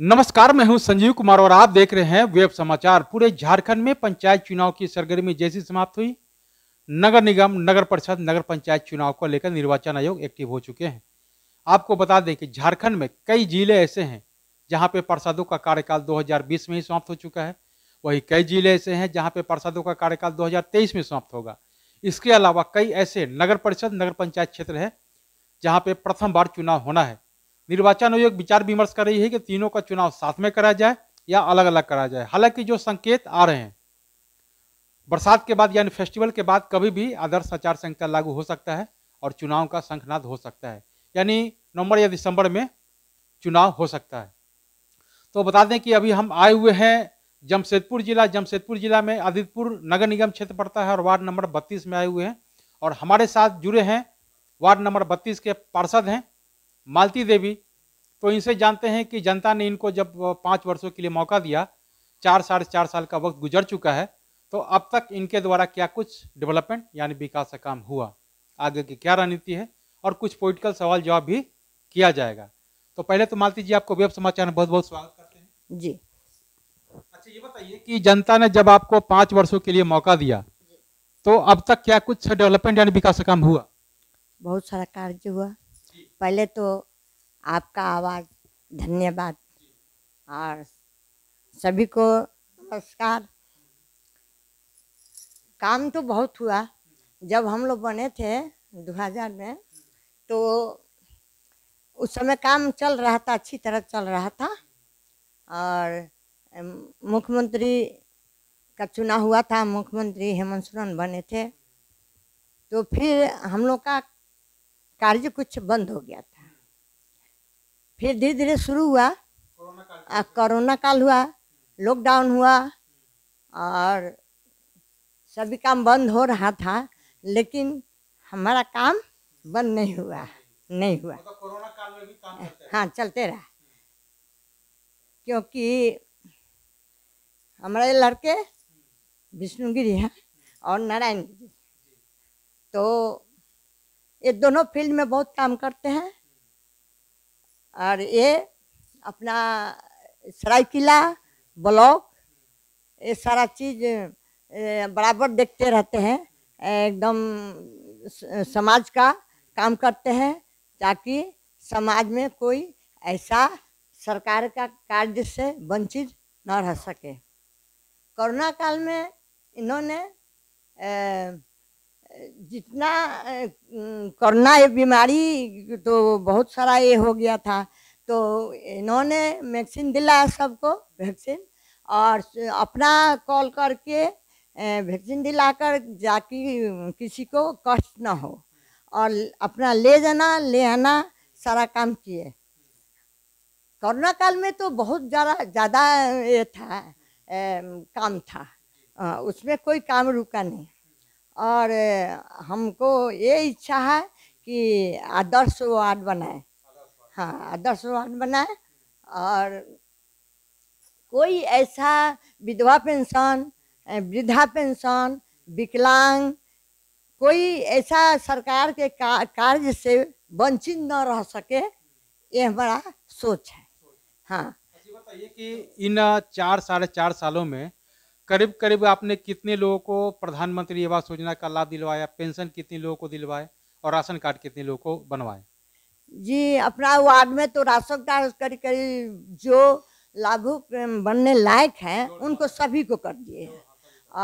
नमस्कार मैं हूं संजीव कुमार और आप देख रहे हैं वेब समाचार पूरे झारखंड में पंचायत चुनाव की सरगर्मी जैसी समाप्त हुई नगर निगम नगर परिषद नगर पंचायत चुनाव को लेकर निर्वाचन आयोग एक्टिव हो चुके हैं आपको बता दें कि झारखंड में कई जिले ऐसे हैं जहां पे पार्षदों का कार्यकाल 2020 में ही समाप्त हो चुका है वही कई जिले ऐसे हैं जहाँ पे पार्षदों का कार्यकाल दो में समाप्त होगा इसके अलावा कई ऐसे नगर परिषद नगर पंचायत क्षेत्र है जहाँ पे प्रथम बार चुनाव होना है निर्वाचन आयोग विचार विमर्श कर रही है कि तीनों का चुनाव साथ में कराया जाए या अलग अलग कराया जाए हालांकि जो संकेत आ रहे हैं बरसात के बाद यानी फेस्टिवल के बाद कभी भी आदर्श आचार संहिता लागू हो सकता है और चुनाव का शंखनाद हो सकता है यानी नवंबर या दिसंबर में चुनाव हो सकता है तो बता दें कि अभी हम आए हुए हैं जमशेदपुर जिला जमशेदपुर जिला में आदित्यपुर नगर निगम क्षेत्र पड़ता है और वार्ड नंबर बत्तीस में आए हुए हैं और हमारे साथ जुड़े हैं वार्ड नंबर बत्तीस के पार्षद हैं मालती देवी तो इनसे जानते हैं कि जनता ने इनको जब पाँच वर्षों के लिए मौका दिया चार साढ़े चार साल का वक्त गुजर चुका है तो अब तक इनके द्वारा क्या कुछ डेवलपमेंट यानी विकास का काम हुआ आगे की क्या रणनीति है और कुछ पॉलिटिकल सवाल जवाब भी किया जाएगा तो पहले तो मालती जी आपको वेब समाचार में बहुत बहुत स्वागत करते हैं जी अच्छा ये बताइए कि जनता ने जब आपको पाँच वर्षों के लिए मौका दिया तो अब तक क्या कुछ डेवलपमेंट यानी विकास का काम हुआ बहुत सारा कार्य हुआ पहले तो आपका आवाज़ धन्यवाद और सभी को नमस्कार काम तो बहुत हुआ जब हम लोग बने थे 2000 में तो उस समय काम चल रहा था अच्छी तरह चल रहा था और मुख्यमंत्री का चुनाव हुआ था मुख्यमंत्री हेमंत सोरेन बने थे तो फिर हम लोग का कार्य कुछ बंद हो गया फिर धीरे धीरे शुरू हुआ कोरोना काल हुआ लॉकडाउन हुआ और सभी काम बंद हो रहा था लेकिन हमारा काम बंद नहीं हुआ नहीं हुआ तो कोरोना काल में भी काम हाँ, हाँ चलते रहा क्योंकि हमारे लड़के विष्णुगिरी हैं और नारायण जी तो ये दोनों फील्ड में बहुत काम करते हैं और ये अपना सरायकिला ब्लॉक ये सारा चीज़ बराबर देखते रहते हैं एकदम समाज का काम करते हैं ताकि समाज में कोई ऐसा सरकार का कार्य से वंचित न रह सके कोरोना काल में इन्होंने जितना करना ये बीमारी तो बहुत सारा ये हो गया था तो इन्होंने वैक्सीन दिलाया सबको वैक्सीन और अपना कॉल करके वैक्सीन दिलाकर जाकि किसी को कष्ट ना हो और अपना ले जाना ले आना सारा काम किए कोरोना काल में तो बहुत ज़्यादा ज़्यादा ये था ए, काम था आ, उसमें कोई काम रुका नहीं और हमको ये इच्छा है कि आदर्श वार्ड बनाए हाँ आदर्श वार्ड बनाए और कोई ऐसा विधवा पेंशन वृद्धा पेंशन विकलांग कोई ऐसा सरकार के का, कार्य से वंचित न रह सके ये हमारा सोच है हाँ अच्छा, बताइए कि इन चार साढ़े चार सालों में करीब करीब आपने कितने लोगों को प्रधानमंत्री आवास योजना का लाभ दिलवाया पेंशन कितने लोगों को दिलवाए और राशन कार्ड कितने लोगों को बनवाए जी अपना वार्ड में तो राशन कार्ड करीब करीब जो लाभुक बनने लायक हैं उनको सभी को कर दिए हैं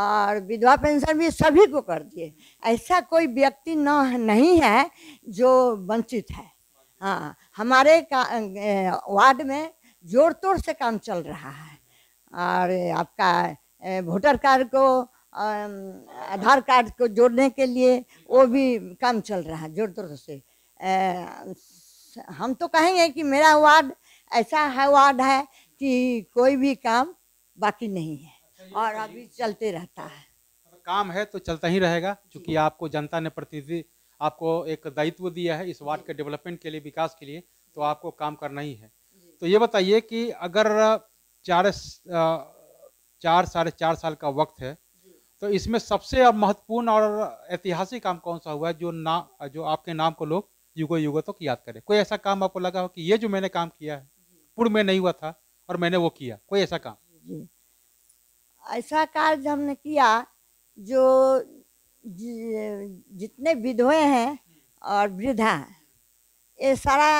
और विधवा पेंशन भी सभी को कर दिए ऐसा कोई व्यक्ति न नहीं है जो वंचित है हाँ हमारे वार्ड में जोर तोड़ से काम चल रहा है और आपका वोटर कार्ड को आधार कार्ड को जोड़ने के लिए वो भी काम चल रहा है जोर जोर से हम तो कहेंगे कि मेरा वार्ड ऐसा है वार्ड है कि कोई भी काम बाकी नहीं है अच्छा, और अभी चलते रहता है काम है तो चलता ही रहेगा क्योंकि आपको जनता ने प्रतिनिधि आपको एक दायित्व दिया है इस वार्ड के डेवलपमेंट के लिए विकास के लिए तो आपको काम करना ही है तो ये बताइए कि अगर चार चार साढ़े चार साल का वक्त है तो इसमें सबसे अब महत्वपूर्ण और ऐतिहासिक काम कौन सा हुआ है जो ना जो आपके नाम को लोग युगो युगो तक तो याद करें कोई ऐसा काम आपको लगा हो कि ये जो मैंने काम किया है पूर्व में नहीं हुआ था और मैंने वो किया कोई ऐसा काम ऐसा कार्य हमने किया जो जितने विधवे हैं और वृद्धा ये सारा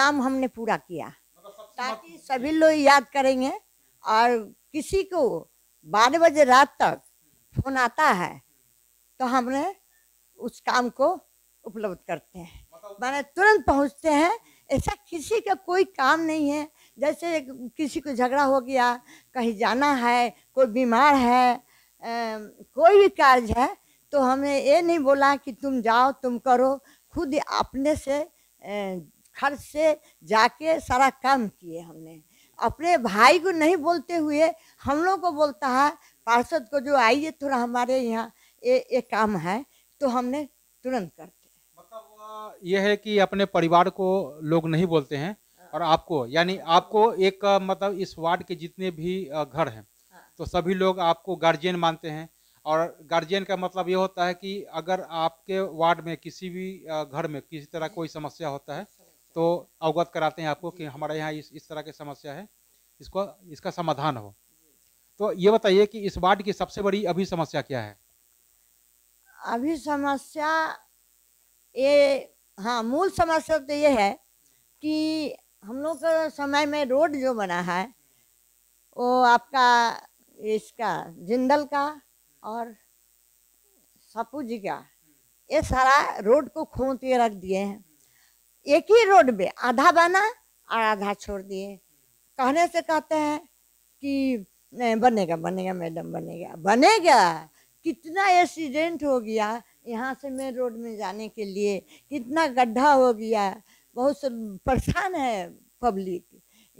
काम हमने पूरा किया मतलब ताकि सभी लोग याद करेंगे और किसी को बारह बजे रात तक फोन आता है तो हमने उस काम को उपलब्ध करते हैं मैंने तुरंत पहुंचते हैं ऐसा किसी का कोई काम नहीं है जैसे किसी को झगड़ा हो गया कहीं जाना है कोई बीमार है ए, कोई भी कार्य है तो हमने ये नहीं बोला कि तुम जाओ तुम करो खुद अपने से खर्च से जाके सारा काम किए हमने अपने भाई को नहीं बोलते हुए हम लोग को बोलता है पार्षद को जो आइए थोड़ा हमारे यहाँ ये ये काम है तो हमने तुरंत करते मतलब ये है कि अपने परिवार को लोग नहीं बोलते हैं और आपको यानी आपको एक मतलब इस वार्ड के जितने भी घर हैं हाँ। तो सभी लोग आपको गार्जियन मानते हैं और गार्जियन का मतलब ये होता है कि अगर आपके वार्ड में किसी भी घर में किसी तरह कोई समस्या होता है तो अवगत कराते हैं आपको कि हमारे यहाँ इस इस तरह की समस्या है इसको इसका समाधान हो तो ये बताइए कि इस वार्ड की सबसे बड़ी अभी समस्या क्या है अभी समस्या ये हाँ मूल समस्या तो ये है कि हम लोग के समय में रोड जो बना है वो आपका इसका जिंदल का और सापू जी का ये सारा रोड को खोते रख दिए हैं एक ही रोड में आधा बना और आधा छोड़ दिए कहने से कहते हैं कि नहीं बनेगा बनेगा मैडम बनेगा बनेगा कितना एक्सीडेंट हो गया यहाँ से मेन रोड में जाने के लिए कितना गड्ढा हो गया बहुत परेशान है पब्लिक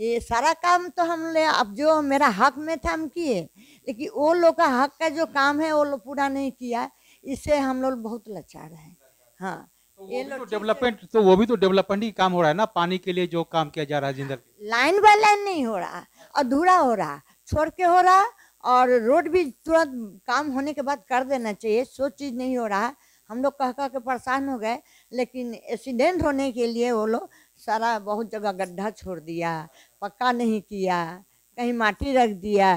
ये सारा काम तो हम ले अब जो मेरा हक में था हम किए लेकिन वो लोग का हक का जो काम है वो लोग पूरा नहीं किया इससे हम लोग बहुत लचार हैं हाँ डेवलपमेंट तो, तो, तो वो भी तो डेवलपमेंट ही काम हो रहा है ना पानी के लिए जो काम किया जा रहा है जिंदर लाइन बाय लाइन नहीं हो रहा अधूरा हो रहा छोड़ के हो रहा और रोड भी तुरंत काम होने के बाद कर देना चाहिए सो चीज़ नहीं हो रहा हम लोग कह कह के परेशान हो गए लेकिन एक्सीडेंट होने के लिए वो लोग सारा बहुत जगह गड्ढा छोड़ दिया पक्का नहीं किया कहीं माटी रख दिया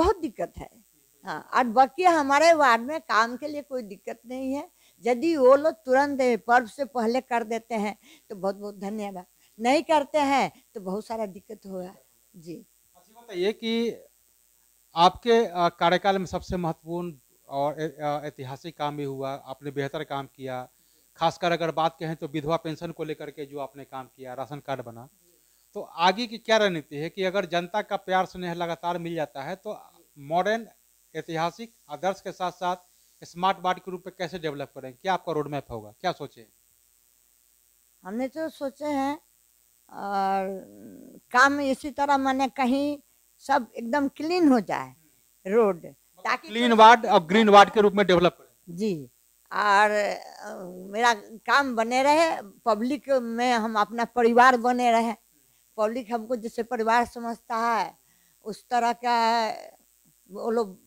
बहुत दिक्कत है हाँ और बाकी हमारे वार्ड में काम के लिए कोई दिक्कत नहीं है यदि वो लोग तुरंत पर्व से पहले कर देते हैं तो बहुत बहुत धन्यवाद नहीं करते हैं तो बहुत सारा दिक्कत होगा जी अच्छा, बताइए कि आपके कार्यकाल में सबसे महत्वपूर्ण और ऐतिहासिक काम भी हुआ आपने बेहतर काम किया खासकर अगर बात कहें तो विधवा पेंशन को लेकर के जो आपने काम किया राशन कार्ड बना तो आगे की क्या रणनीति है कि अगर जनता का प्यार स्नेह लगातार मिल जाता है तो मॉडर्न ऐतिहासिक आदर्श के साथ साथ स्मार्ट वार्ड के रूप में कैसे डेवलप करें क्या आपका रोड मैप होगा क्या सोचे हमने तो सोचे हैं और काम इसी तरह मैंने कहीं सब एकदम क्लीन हो जाए रोड मतलब ताकि क्लीन वार्ड और ग्रीन वार्ड के रूप में डेवलप करें जी और मेरा काम बने रहे पब्लिक में हम अपना परिवार बने रहे पब्लिक हमको जैसे परिवार समझता है उस तरह का वो लोग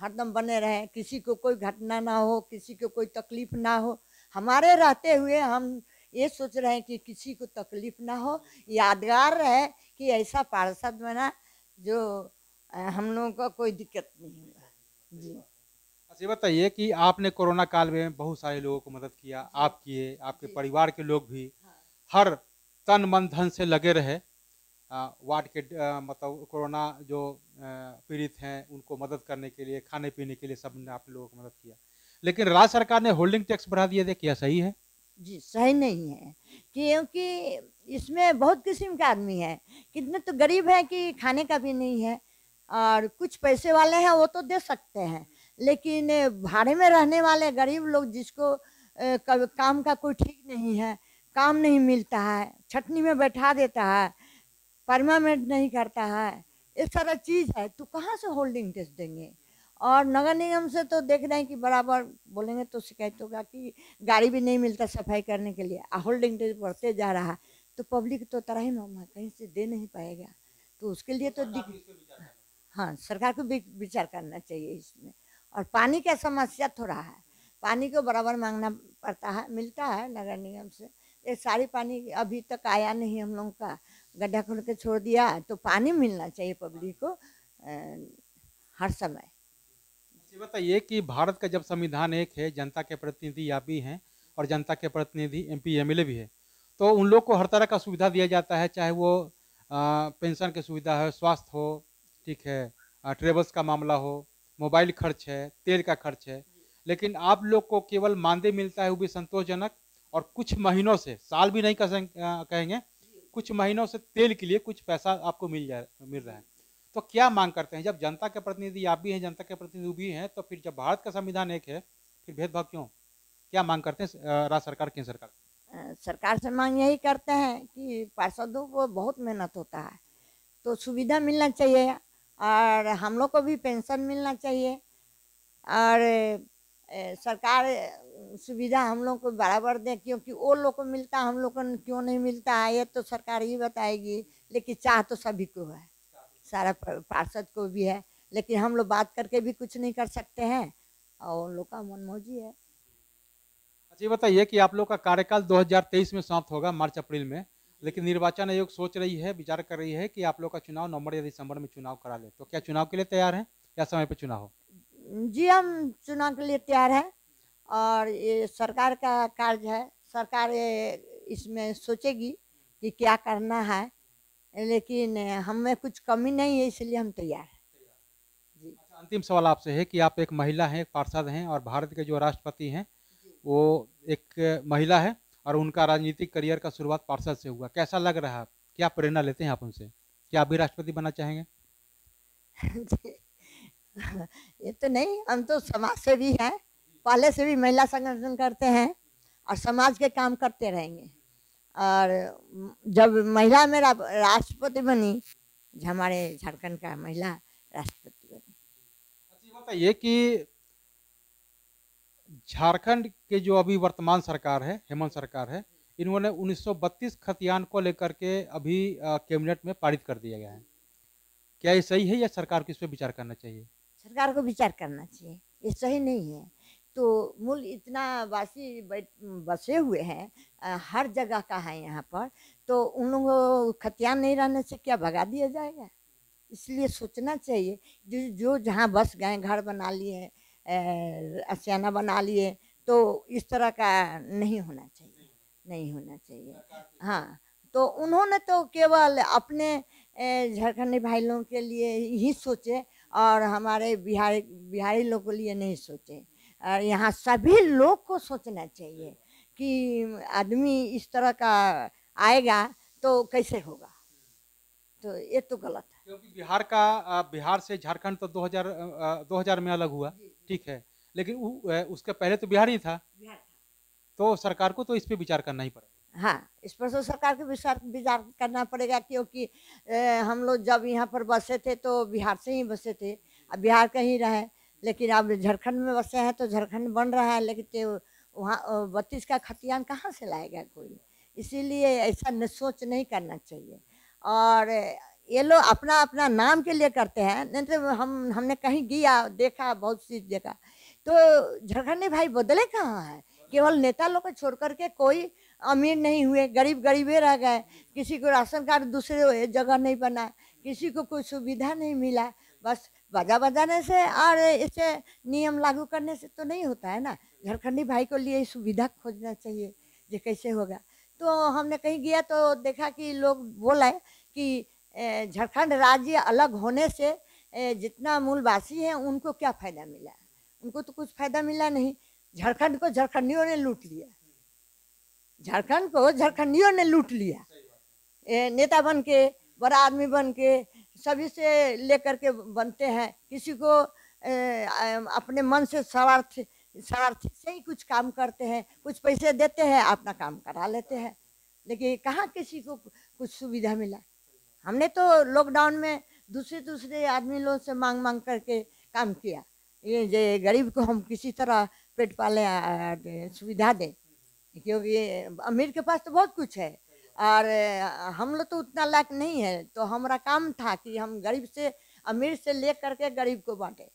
हरदम बने रहे किसी को कोई घटना ना हो किसी को कोई तकलीफ ना हो हमारे रहते हुए हम ये सोच रहे हैं कि किसी को तकलीफ ना हो यादगार रहे कि ऐसा पार्षद बना जो हम लोगों का को कोई दिक्कत नहीं होगा जी अच्छा बताइए कि आपने कोरोना काल में बहुत सारे लोगों को मदद किया आप किए आपके परिवार के लोग भी हाँ। हर तन मन धन से लगे रहे वार्ड के मतलब कोरोना जो पीड़ित हैं उनको मदद करने के लिए खाने पीने के लिए सब ने आप लोगों को मदद किया लेकिन राज्य सरकार ने होल्डिंग टैक्स बढ़ा दिया देखिए क्या सही है जी सही नहीं है क्योंकि इसमें बहुत किस्म के आदमी है कितने तो गरीब है कि खाने का भी नहीं है और कुछ पैसे वाले हैं वो तो दे सकते हैं लेकिन भाड़े में रहने वाले गरीब लोग जिसको काम का कोई ठीक नहीं है काम नहीं मिलता है छटनी में बैठा देता है परमानेंट नहीं करता है ये सारा चीज़ है तो कहाँ से होल्डिंग टैक्स देंगे और नगर निगम से तो देख रहे हैं कि बराबर बोलेंगे तो शिकायत होगा कि गाड़ी भी नहीं मिलता सफाई करने के लिए होल्डिंग टैक्स बढ़ते जा रहा है तो पब्लिक तो तरह ही मामा कहीं से दे नहीं पाएगा तो उसके लिए तो हाँ सरकार को भी विचार करना चाहिए इसमें और पानी का समस्या थोड़ा तो है पानी को बराबर मांगना पड़ता है मिलता है नगर निगम से ये सारी पानी अभी तक आया नहीं हम लोगों का गड्ढा खोल के छोड़ दिया तो पानी मिलना चाहिए पब्लिक को हर समय जी बताइए कि भारत का जब संविधान एक है जनता के प्रतिनिधि आप भी हैं और जनता के प्रतिनिधि एम पी भी है तो उन लोग को हर तरह का सुविधा दिया जाता है चाहे वो पेंशन की सुविधा हो स्वास्थ्य हो ठीक है ट्रेवल्स का मामला हो मोबाइल खर्च है तेल का खर्च है लेकिन आप लोग को केवल मानदेय मिलता है वो भी संतोषजनक और कुछ महीनों से साल भी नहीं कहेंगे कुछ महीनों से तेल के लिए कुछ पैसा आपको मिल जा मिल रहा है तो क्या मांग करते हैं जब जनता के प्रतिनिधि आप भी हैं जनता के प्रतिनिधि भी हैं तो फिर जब भारत का संविधान एक है फिर भेदभाव क्यों क्या मांग करते हैं राज्य सरकार केंद्र सरकार सरकार से मांग यही करते हैं कि पार्षदों को बहुत मेहनत होता है तो सुविधा मिलना चाहिए और हम लोग को भी पेंशन मिलना चाहिए और सरकार सुविधा हम लोग को बराबर दें क्योंकि वो लोग को मिलता हम लोग को क्यों नहीं मिलता है ये तो सरकार ही बताएगी लेकिन चाह तो सभी को है सारा पार्षद को भी है लेकिन हम लोग बात करके भी कुछ नहीं कर सकते हैं और उन लोग का मनमोजी है अच्छा ये बताइए कि आप लोग का कार्यकाल 2023 में समाप्त होगा मार्च अप्रैल में लेकिन निर्वाचन आयोग सोच रही है विचार कर रही है कि आप लोग का चुनाव नवंबर या दिसंबर में चुनाव करा ले तो क्या चुनाव के लिए तैयार है या समय पर चुनाव जी हम चुनाव के लिए तैयार है और ये सरकार का कार्य है सरकार इसमें सोचेगी कि क्या करना है लेकिन हमें कुछ कमी नहीं है इसलिए हम तैयार हैं जी अच्छा, अंतिम सवाल आपसे है कि आप एक महिला हैं एक पार्षद हैं और भारत के जो राष्ट्रपति हैं वो एक महिला है और उनका राजनीतिक करियर का शुरुआत पार्षद से हुआ कैसा लग रहा है क्या प्रेरणा लेते हैं आप उनसे क्या आप भी राष्ट्रपति बनना चाहेंगे ये तो नहीं हम तो समाज से भी हैं पहले से भी महिला संगठन करते हैं और समाज के काम करते रहेंगे और जब महिला मेरा राष्ट्रपति बनी हमारे झारखंड का महिला राष्ट्रपति बनी अच्छा, बताइए कि झारखंड के जो अभी वर्तमान सरकार है हेमंत सरकार है इन्होंने 1932 खतियान को लेकर के अभी कैबिनेट में पारित कर दिया गया है क्या ये सही है या सरकार को इस पर विचार करना चाहिए सरकार को विचार करना चाहिए ये सही नहीं है तो मूल इतना वासी बसे हुए हैं हर जगह का है यहाँ पर तो उन लोगों खतियान नहीं रहने से क्या भगा दिया जाएगा इसलिए सोचना चाहिए जो जो जहाँ बस गए घर बना लिए असियाना बना लिए तो इस तरह का नहीं होना चाहिए नहीं होना चाहिए हाँ तो उन्होंने तो केवल अपने झारखंडी भाई लोगों के लिए ही सोचे और हमारे बिहारी बिहारी लोगों के लिए नहीं सोचे यहाँ सभी लोग को सोचना चाहिए कि आदमी इस तरह का आएगा तो कैसे होगा तो ये तो गलत है क्योंकि बिहार का बिहार से झारखंड तो 2000 2000 में अलग हुआ ठीक है लेकिन उ, उसके पहले तो बिहार ही था तो सरकार को तो इस पर विचार करना ही पड़ेगा हाँ इस पर तो सरकार को विचार विचार करना पड़ेगा क्योंकि हम लोग जब यहाँ पर बसे थे तो बिहार से ही बसे थे अब बिहार का ही रहे लेकिन अब झारखंड में बसे हैं तो झारखंड बन रहा है लेकिन वहाँ बत्तीस का खतियान कहाँ से लाएगा कोई इसीलिए ऐसा न, सोच नहीं करना चाहिए और ये लोग अपना अपना नाम के लिए करते हैं नहीं तो हम हमने कहीं गया देखा बहुत चीज देखा तो झारखंडी भाई बदले कहाँ हैं केवल नेता लोग को छोड़ करके कोई अमीर नहीं हुए गरीब गरीबे रह गए किसी को राशन कार्ड दूसरे जगह नहीं बना किसी को कोई सुविधा नहीं मिला बस बाजा बजाने से और इससे नियम लागू करने से तो नहीं होता है ना झारखंडी भाई को लिए सुविधा खोजना चाहिए जो कैसे होगा तो हमने कहीं गया तो देखा कि लोग बोला है कि झारखंड राज्य अलग होने से जितना मूलवासी हैं उनको क्या फ़ायदा मिला उनको तो कुछ फ़ायदा मिला नहीं झारखंड को झारखंडियों ने लूट लिया झारखंड को झारखंडियों ने लूट लिया नेता बन के बड़ा आदमी बन के सभी से लेकर के बनते हैं किसी को अपने मन से स्वार्थ स्वार्थ से ही कुछ काम करते हैं कुछ पैसे देते हैं अपना काम करा लेते हैं लेकिन कहाँ किसी को कुछ सुविधा मिला हमने तो लॉकडाउन में दूसरे दूसरे आदमी लोग से मांग मांग करके काम किया ये जे गरीब को हम किसी तरह पेट पाले सुविधा दें क्योंकि अमीर के पास तो बहुत कुछ है और हम लोग तो उतना लायक नहीं है तो हमारा काम था कि हम गरीब से अमीर से ले करके गरीब को बांटे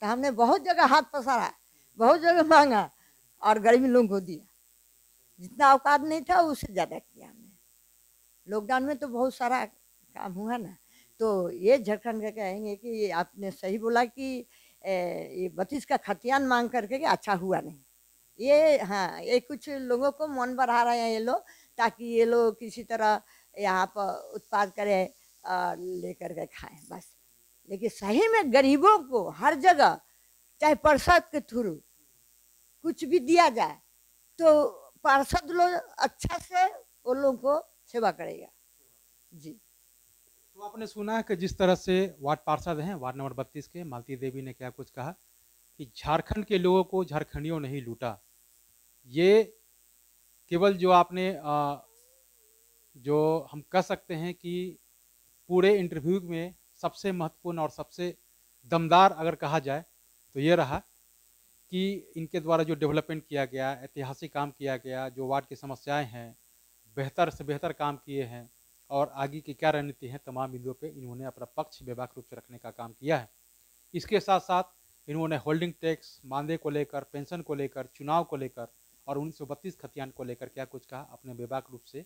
तो हमने बहुत जगह हाथ पसारा बहुत जगह मांगा और गरीब लोगों को दिया जितना औकात नहीं था उससे ज़्यादा किया हमने लॉकडाउन में तो बहुत सारा काम हुआ ना तो ये झारखंड का कहेंगे कि आपने सही बोला कि ये बत्तीस का खतियान मांग करके कि अच्छा हुआ नहीं ये हाँ ये कुछ लोगों को मन बढ़ा रहे हैं ये लोग ताकि ये लोग किसी तरह यहाँ पर उत्पाद करें लेकर के खाएं बस लेकिन सही में गरीबों को हर जगह चाहे पार्षद के थ्रू कुछ भी दिया जाए तो पार्षद लोग अच्छा से उन लोगों को सेवा करेगा जी तो आपने सुना है कि जिस तरह से वार्ड पार्षद हैं वार्ड नंबर बत्तीस के मालती देवी ने क्या कुछ कहा कि झारखंड के लोगों को झारखंडियों नहीं लूटा ये केवल जो आपने जो हम कह सकते हैं कि पूरे इंटरव्यू में सबसे महत्वपूर्ण और सबसे दमदार अगर कहा जाए तो ये रहा कि इनके द्वारा जो डेवलपमेंट किया गया ऐतिहासिक काम किया गया जो वार्ड की समस्याएं हैं बेहतर से बेहतर काम किए हैं और आगे की क्या रणनीति है तमाम बिंदुओं पे इन्होंने अपना पक्ष व्यापक रूप से रखने का काम किया है इसके साथ साथ इन्होंने होल्डिंग टैक्स मानदेय को लेकर पेंशन को लेकर चुनाव को लेकर और उन्नीस खतियान को लेकर क्या कुछ कहा अपने बेबाक रूप से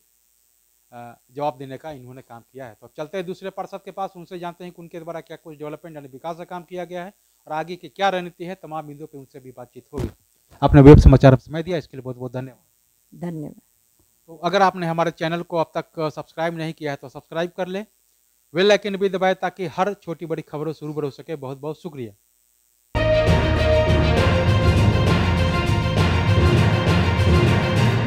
जवाब देने का इन्होंने काम किया है तो अब चलते हैं दूसरे पार्षद के पास उनसे जानते हैं कि उनके द्वारा क्या कुछ डेवलपमेंट यानी विकास का काम किया गया है और आगे की क्या रणनीति है तमाम बिंदुओं पर उनसे भी बातचीत होगी आपने वेब समाचार समय दिया इसके लिए बहुत बहुत धन्यवाद धन्यवाद तो अगर आपने हमारे चैनल को अब तक सब्सक्राइब नहीं किया है तो सब्सक्राइब कर लें वेल आइकन भी दबाए ताकि हर छोटी बड़ी खबरों से रूबर हो सके बहुत बहुत शुक्रिया